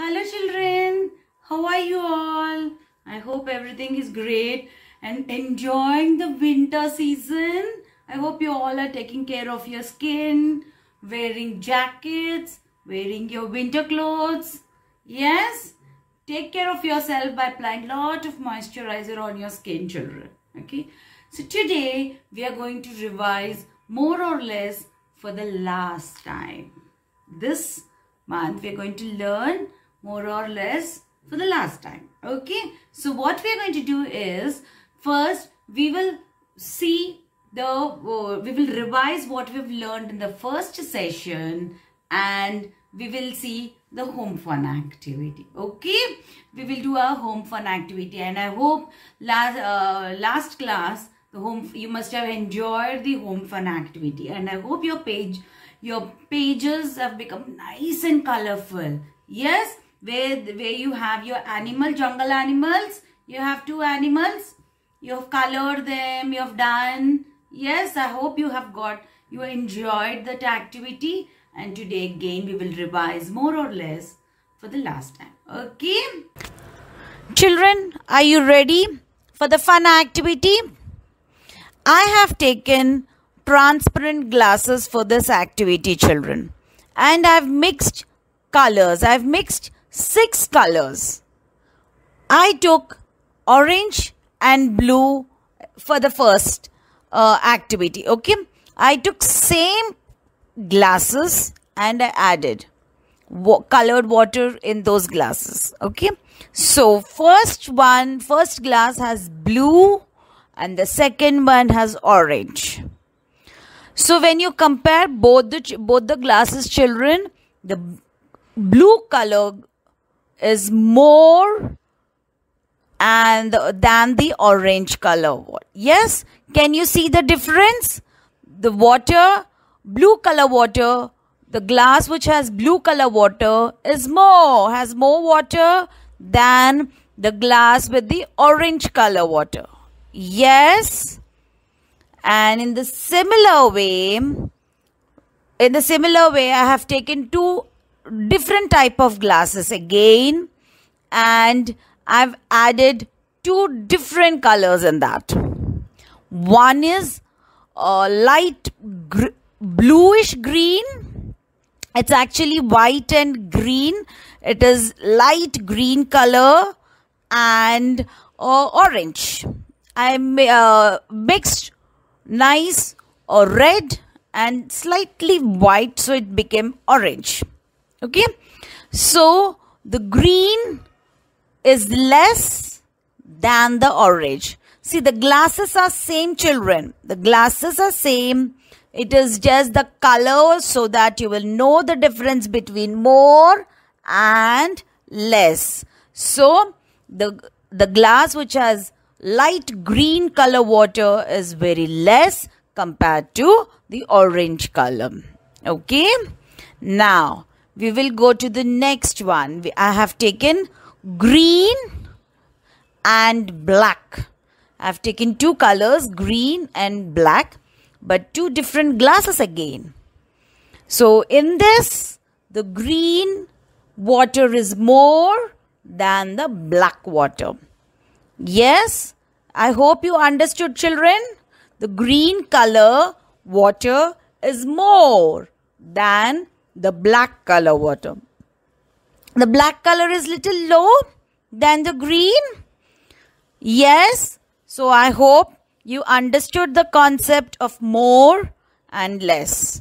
hello children how are you all i hope everything is great and enjoying the winter season i hope you all are taking care of your skin wearing jackets wearing your winter clothes yes take care of yourself by applying lot of moisturizer on your skin children okay so today we are going to revise more or less for the last time this month we are going to learn more or less for the last time. Okay. So what we are going to do is first we will see the, uh, we will revise what we've learned in the first session and we will see the home fun activity okay we will do our home fun activity and i hope last uh, last class the home you must have enjoyed the home fun activity and i hope your page your pages have become nice and colorful yes where where you have your animal jungle animals you have two animals you have colored them you have done yes i hope you have got you enjoyed that activity and today again we will revise more or less for the last time okay children are you ready for the fun activity i have taken transparent glasses for this activity children and i've mixed colors i've mixed six colors. I took orange and blue for the first uh, activity. Okay, I took same glasses and I added wa colored water in those glasses. Okay, so first one, first glass has blue and the second one has orange. So when you compare both the both the glasses, children, the blue color is more and than the orange color water. Yes, can you see the difference? The water, blue color water, the glass which has blue color water is more, has more water than the glass with the orange color water. Yes. And in the similar way, in the similar way, I have taken two different type of glasses again and I've added two different colors in that. One is a uh, light gr bluish green. It's actually white and green. It is light green color and uh, orange. I uh, mixed nice or uh, red and slightly white so it became orange okay so the green is less than the orange see the glasses are same children the glasses are same it is just the color so that you will know the difference between more and less so the the glass which has light green color water is very less compared to the orange color okay now we will go to the next one. I have taken green and black. I have taken two colors, green and black, but two different glasses again. So in this, the green water is more than the black water. Yes, I hope you understood children. The green color water is more than the black color water. The black color is little low than the green. Yes, so I hope you understood the concept of more and less.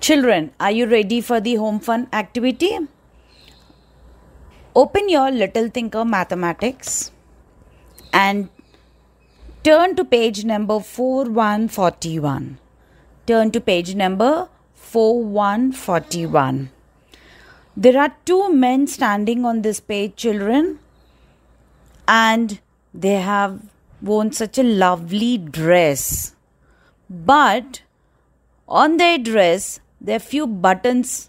Children, are you ready for the home fun activity? Open your Little Thinker Mathematics and turn to page number 4141 turn to page number 4141. There are two men standing on this page, children, and they have worn such a lovely dress. But on their dress, there are few buttons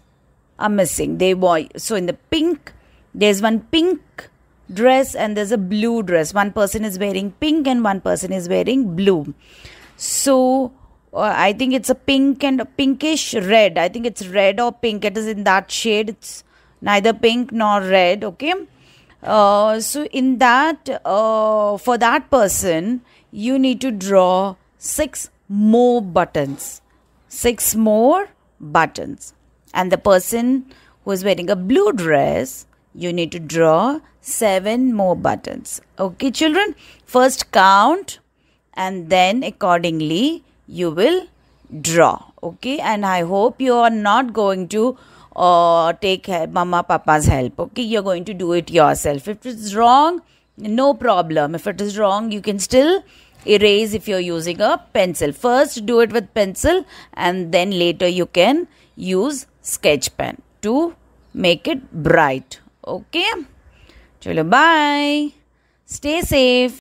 are missing. They wore so in the pink, there's one pink dress and there's a blue dress. One person is wearing pink and one person is wearing blue. So uh, I think it's a pink and pinkish red. I think it's red or pink. It is in that shade. It's neither pink nor red. Okay. Uh, so in that, uh, for that person, you need to draw six more buttons. Six more buttons. And the person who is wearing a blue dress, you need to draw seven more buttons. Okay, children. First count, and then accordingly you will draw okay and i hope you are not going to uh, take mama papa's help okay you're going to do it yourself if it's wrong no problem if it is wrong you can still erase if you're using a pencil first do it with pencil and then later you can use sketch pen to make it bright okay chalo bye stay safe